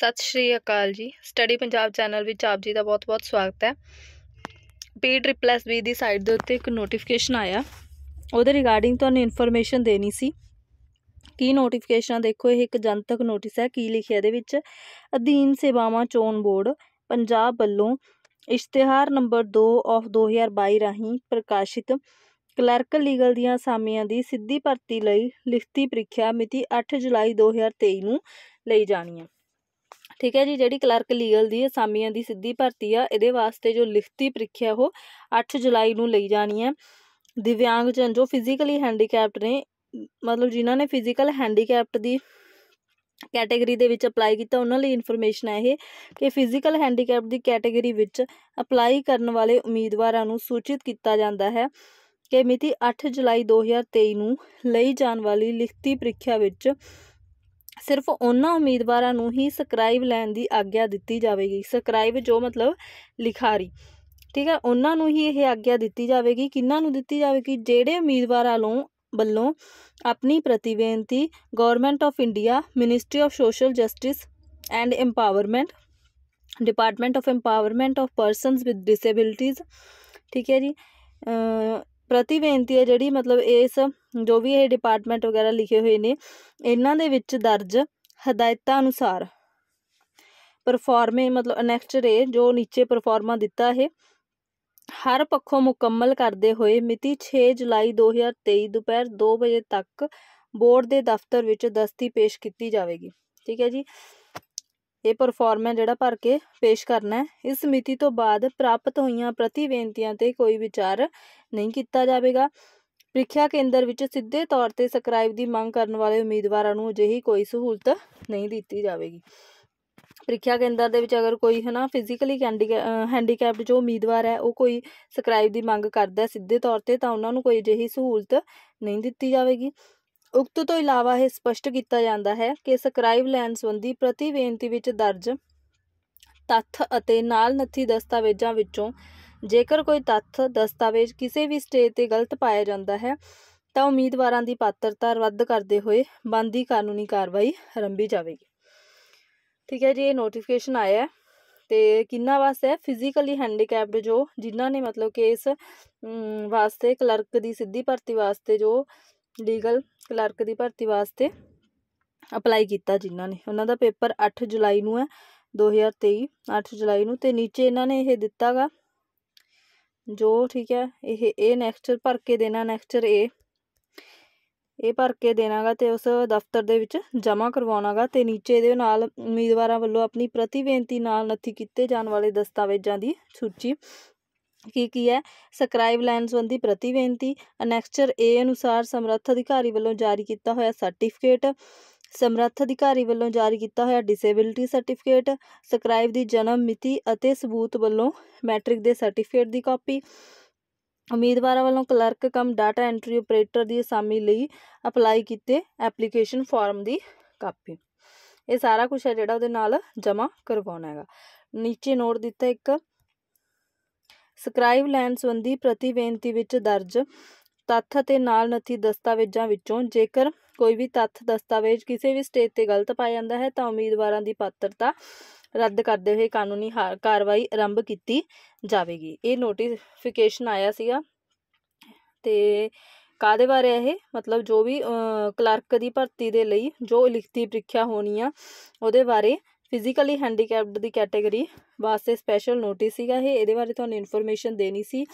ਸਤਿ ਸ਼੍ਰੀ ਅਕਾਲ ਜੀ study Punjab channel ਵਿੱਚ ਆਪ ਜੀ ਦਾ ਬਹੁਤ-ਬਹੁਤ ਸਵਾਗਤ ਹੈ ਪੀ ਰਿਪਲੈਸ ਵੀ ਦੀ ਸਾਈਟ ਦੇ ਉੱਤੇ ਇੱਕ ਨੋਟੀਫਿਕੇਸ਼ਨ ਆਇਆ ਉਹਦੇ ਰਿਗਾਰਡਿੰਗ ਤੁਹਾਨੂੰ ਇਨਫੋਰਮੇਸ਼ਨ ਦੇਣੀ ਸੀ ਕੀ ਨੋਟੀਫਿਕੇਸ਼ਨ ਦੇਖੋ ਇਹ ਇੱਕ ਜਨਤਕ ਨੋਟਿਸ ਹੈ ਕੀ ਲਿਖਿਆ ਇਹਦੇ ਵਿੱਚ ਅਧੀਨ ਸੇਵਾਵਾਂ ਚੋਣ ਬੋਰਡ ਪੰਜਾਬ ਵੱਲੋਂ ਇਸ਼ਤਿਹਾਰ ਨੰਬਰ 2 ਆਫ 2022 ਰਾਹੀਂ ਪ੍ਰਕਾਸ਼ਿਤ ਕਲਰਕ ਲੀਗਲ ਦੀਆਂ ਅਸਾਮੀਆਂ ਦੀ ਸਿੱਧੀ ਭਰਤੀ ਲਈ ਲਿਖਤੀ ਪ੍ਰੀਖਿਆ ਮਿਤੀ 8 ਜੁਲਾਈ 2023 ਨੂੰ ਲਈ ਜਾਣੀ ਹੈ ਠੀਕ ਹੈ ਜੀ ਜਿਹੜੀ ਕਲਰਕ ਲੀਗਲ ਦੀ ਅਸਾਮੀਆਂ ਦੀ ਸਿੱਧੀ ਭਰਤੀ ਆ ਇਹਦੇ ਵਾਸਤੇ ਜੋ ਲਿਖਤੀ ਪ੍ਰੀਖਿਆ ਉਹ 8 ਜੁਲਾਈ ਨੂੰ ਲਈ ਜਾਣੀ ਹੈ ਜਨ ਜੋ ਫਿਜ਼ੀਕਲੀ ਹੈਂਡੀਕੈਪਟ ਨੇ ਮਤਲਬ ਜਿਨ੍ਹਾਂ ਨੇ ਫਿਜ਼ੀਕਲ ਹੈਂਡੀਕੈਪਟ ਦੀ ਕੈਟਾਗਰੀ ਦੇ ਵਿੱਚ ਅਪਲਾਈ ਕੀਤਾ ਉਹਨਾਂ ਲਈ ਇਨਫੋਰਮੇਸ਼ਨ ਹੈ ਇਹ ਕਿ ਫਿਜ਼ੀਕਲ ਹੈਂਡੀਕੈਪ ਦੀ ਕੈਟਾਗਰੀ ਵਿੱਚ ਅਪਲਾਈ ਕਰਨ ਵਾਲੇ ਉਮੀਦਵਾਰਾਂ ਨੂੰ ਸੂਚਿਤ ਕੀਤਾ ਜਾਂਦਾ ਹੈ ਕਿ ਮਿਤੀ 8 ਜੁਲਾਈ 2023 ਨੂੰ ਲਈ ਜਾਣ ਵਾਲੀ ਲਿਖਤੀ ਪ੍ਰੀਖਿਆ ਵਿੱਚ ਸਿਰਫ ਉਹਨਾਂ ਉਮੀਦਵਾਰਾਂ ਨੂੰ ਹੀ ਸਬਸਕ੍ਰਾਈਬ ਲੈਣ ਦੀ ਆਗਿਆ ਦਿੱਤੀ ਜਾਵੇਗੀ ਸਬਸਕ੍ਰਾਈਬ ਜੋ ਮਤਲਬ ਲਿਖਾਰੀ ਠੀਕ ਹੈ ਉਹਨਾਂ ਨੂੰ ਹੀ ਇਹ ਆਗਿਆ ਦਿੱਤੀ ਜਾਵੇਗੀ ਕਿੰਨਾਂ ਨੂੰ ਦਿੱਤੀ ਜਾਵੇਗੀ ਜਿਹੜੇ ਉਮੀਦਵਾਰਾਂ ਨੂੰ ਵੱਲੋਂ ਆਪਣੀ ਪ੍ਰਤੀਵੇਨਤੀ government of India ministry of social justice and empowerment department of empowerment of persons with disabilities ਠੀਕ ਹੈ ਜੀ ਪ੍ਰਤੀ ਬੇਨਤੀ ਹੈ ਜਿਹੜੀ ਮਤਲਬ ਇਸ ਜੋ ਵੀ ਇਹ ਡਿਪਾਰਟਮੈਂਟ ਵਗੈਰਾ ਲਿਖੇ ਹੋਏ ਨੇ ਇਹਨਾਂ ਦੇ ਵਿੱਚ ਦਰਜ ਹਦਾਇਤਾਂ ਅਨੁਸਾਰ ਪਰਫਾਰਮੇ ਮਤਲਬ ਨੈਕਸਟ ਰੇ ਜੋ ਨੀਚੇ ਪਰਫਾਰਮਾ ਦਿੱਤਾ ਹੈ ਹਰ ਪੱਖੋਂ ਮੁਕੰਮਲ ਕਰਦੇ ਹੋਏ ਮਿਤੀ 6 ਜੁਲਾਈ 2023 ਦੁਪਹਿਰ 2 ਵਜੇ ਤੱਕ ਬੋਰਡ ਦੇ ਦਫ਼ਤਰ ਵਿੱਚ ਦਸਤੀ ਪੇਸ਼ ਕੀਤੀ ਜਾਵੇਗੀ ਠੀਕ ਹੈ ਜੀ ਇਹ ਪਰਫਾਰਮੈਂਸ ਜਿਹੜਾ ਭਰ ਕੇ ਪੇਸ਼ ਕਰਨਾ ਹੈ ਇਸ ਮਿਤੀ ਤੋਂ ਬਾਅਦ ਪ੍ਰਾਪਤ ਹੋਈਆਂ ਪ੍ਰਤੀ ਬੇਨਤੀਆਂ ਤੇ ਕੋਈ ਵਿਚਾਰ ਨਹੀਂ ਕੀਤਾ ਜਾਵੇਗਾ ਪ੍ਰੀਖਿਆ ਕੇਂਦਰ ਵਿੱਚ ਸਿੱਧੇ ਤੌਰ ਤੇ ਸਕ੍ਰਾਈਬ ਦੀ ਮੰਗ ਕਰਨ ਵਾਲੇ ਉਮੀਦਵਾਰਾਂ ਨੂੰ ਅਜਿਹੀ ਕੋਈ ਸਹੂਲਤ ਨਹੀਂ ਦਿੱਤੀ ਜਾਵੇਗੀ ਪ੍ਰੀਖਿਆ ਕੇਂਦਰ ਦੇ ਵਿੱਚ ਅਗਰ ਕੋਈ ਹਨਾ ਫਿਜ਼ੀਕਲੀ ਹੈਂਡੀਕੈਪਡ ਜੋ ਉਮੀਦਵਾਰ ਹੈ ਉਹ ਕੋਈ ਸਕ੍ਰਾਈਬ ਦੀ ਮੰਗ ਕਰਦਾ ਸਿੱਧੇ ਤੌਰ ਤੇ ਤਾਂ ਉਹਨਾਂ ਨੂੰ ਕੋਈ ਅਜਿਹੀ ਸਹੂਲਤ ਨਹੀਂ ਦਿੱਤੀ ਜਾਵੇਗੀ ਉਕਤ ਤੋਂ ਇਲਾਵਾ ਇਹ ਸਪਸ਼ਟ ਕੀਤਾ ਜਾਂਦਾ ਹੈ ਕਿ ਸਕ੍ਰਾਈਬ ਲੈਣ ਸੰਬੰਧੀ ਪ੍ਰਤੀ ਬੇਨਤੀ ਵਿੱਚ ਦਰਜ ਤੱਥ ਅਤੇ ਨਾਲ ਨੱਥੀ ਦਸਤਾਵੇਜ਼ਾਂ ਵਿੱਚੋਂ ਜੇਕਰ ਕੋਈ ਤੱਥ ਦਸਤਾਵੇਜ਼ ਕਿਸੇ ਵੀ ਸਟੇਜ ਤੇ ਗਲਤ ਪਾਇਆ ਜਾਂਦਾ ਹੈ ਤਾਂ ਉਮੀਦਵਾਰਾਂ ਦੀ ਪਾਤਰਤਾ ਰੱਦ ਕਰਦੇ ਹੋਏ ਬੰਦੀ ਕਾਨੂੰਨੀ ਕਾਰਵਾਈ ਆਰੰਭੀ ਜਾਵੇਗੀ ਠੀਕ ਹੈ ਜੀ ਇਹ ਨੋਟੀਫਿਕੇਸ਼ਨ ਆਇਆ ਹੈ ਤੇ ਕਿੰਨਾ ਵਾਸਤੇ ਫਿਜ਼ੀਕਲੀ ਹੈਂਡੀਕੈਪਡ ਜੋ ਜਿਨ੍ਹਾਂ ਨੇ ਮਤਲਬ ਕਿ ਇਸ ਵਾਸਤੇ ਕਲਰਕ ਦੀ ਸਿੱਧੀ ਭਰਤੀ ਵਾਸਤੇ ਜੋ ਲੀਗਲ ਕਲਰਕ ਦੀ ਭਰਤੀ ਵਾਸਤੇ ਅਪਲਾਈ ਕੀਤਾ ਜਿਨ੍ਹਾਂ ਨੇ ਉਹਨਾਂ ਦਾ ਪੇਪਰ 8 ਜੁਲਾਈ ਨੂੰ ਹੈ 2023 8 ਜੁਲਾਈ ਨੂੰ ਤੇ ਨੀਚੇ ਇਹਨਾਂ ਨੇ ਇਹ ਦਿੱਤਾਗਾ ਜੋ ਠੀਕ ਹੈ ਇਹ ਇਹ ਨੈਕਸਚਰ ਭਰ ਕੇ ਦੇਣਾ ਨੈਕਸਚਰ ਇਹ ਇਹ ਭਰ ਕੇ ਦੇਣਾਗਾ ਤੇ ਉਸ ਦਫ਼ਤਰ ਦੇ ਵਿੱਚ ਜਮ੍ਹਾਂ ਕਰਵਾਉਣਾਗਾ ਤੇ ਨੀਚੇ ਦੇ ਨਾਲ ਉਮੀਦਵਾਰਾਂ ਵੱਲੋਂ ਆਪਣੀ ਪ੍ਰਤੀ ਬੇਨਤੀ ਨਾਲ ਨੱਥੀ ਕੀਤੇ ਜਾਣ ਵਾਲੇ ਦਸਤਾਵੇਜ਼ਾਂ ਦੀ ਸੂਚੀ ਕੀ ਕੀ ਹੈ ਸਕ੍ਰਾਈਬ ਲੈਣ ਸੰਬੰਧੀ ਪ੍ਰਤੀ ਬੇਨਤੀ ਅਨੈਕਸਚਰ ਏ ਅਨੁਸਾਰ ਸਮਰੱਥ ਅਧਿਕਾਰੀ ਵੱਲੋਂ ਜਾਰੀ ਕੀਤਾ ਹੋਇਆ ਸਰਟੀਫਿਕੇਟ ਸਮਰੱਥ ਅਧਿਕਾਰੀ ਵੱਲੋਂ ਜਾਰੀ ਕੀਤਾ ਹੋਇਆ ਡਿਸੇਬਿਲਿਟੀ ਸਰਟੀਫਿਕੇਟ ਸਕ੍ਰਾਈਬ ਦੀ ਜਨਮ ਮਿਤੀ ਅਤੇ ਸਬੂਤ ਵੱਲੋਂ ਮੈਟ੍ਰਿਕ ਦੇ ਸਰਟੀਫਿਕੇਟ ਦੀ ਕਾਪੀ ਉਮੀਦਵਾਰਾਂ ਵੱਲੋਂ clerk cum data entry operator ਦੀ ਅਸਾਮੀ ਲਈ ਅਪਲਾਈ ਕੀਤੇ ਐਪਲੀਕੇਸ਼ਨ ਫਾਰਮ ਦੀ ਕਾਪੀ ਇਹ ਸਾਰਾ ਕੁਝ ਹੈ ਜਿਹੜਾ ਉਹਦੇ ਨਾਲ ਜਮ੍ਹਾਂ ਕਰਵਾਉਣਾ ਹੈਗਾ ਨੀਚੇ ਨੋਟ ਦਿੱਤਾ ਇੱਕ ਸਕ੍ਰਾਈਬ ਲੈਂਡ ਸੰਬੰਧੀ ਪ੍ਰਤੀ ਬੇਨਤੀ ਵਿੱਚ ਦਰਜ ਤੱਥ ਅਤੇ ਨਾਲ ਨਥੀ ਦਸਤਾਵੇਜ਼ਾਂ ਵਿੱਚੋਂ ਜੇਕਰ ਕੋਈ ਵੀ ਤੱਥ ਦਸਤਾਵੇਜ਼ ਕਿਸੇ ਵੀ ਸਟੇਜ ਤੇ ਗਲਤ ਪਾਇਆ ਜਾਂਦਾ ਹੈ ਤਾਂ ਉਮੀਦਵਾਰਾਂ ਦੀ ਪਾਤਰਤਾ ਰੱਦ ਕਰਦੇ ਹੋਏ ਕਾਨੂੰਨੀ ਕਾਰਵਾਈ ਆਰੰਭ ਕੀਤੀ ਜਾਵੇਗੀ ਇਹ ਨੋਟੀਫਿਕੇਸ਼ਨ ਆਇਆ ਸੀਗਾ ਤੇ ਕਾਦੇ ਬਾਰੇ ਇਹ ਮਤਲਬ ਜੋ ਵੀ ਕਲਰਕ ਦੀ ਭਰਤੀ ਦੇ ਲਈ ਜੋ ਲਿਖਤੀ ਪ੍ਰੀਖਿਆ ਹੋਣੀ ਆ ਉਹਦੇ ਬਾਰੇ ਫਿਜ਼ੀਕਲੀ ਹੈਂਡੀਕੈਪਡ ਦੀ ਕੈਟਾਗਰੀ ਵਾਸਤੇ ਸਪੈਸ਼ਲ ਨੋਟਿਸ ਸੀਗਾ ਇਹ ਇਹਦੇ ਬਾਰੇ ਤੁਹਾਨੂੰ ਇਨਫੋਰਮੇਸ਼ਨ ਦੇਣੀ ਸੀ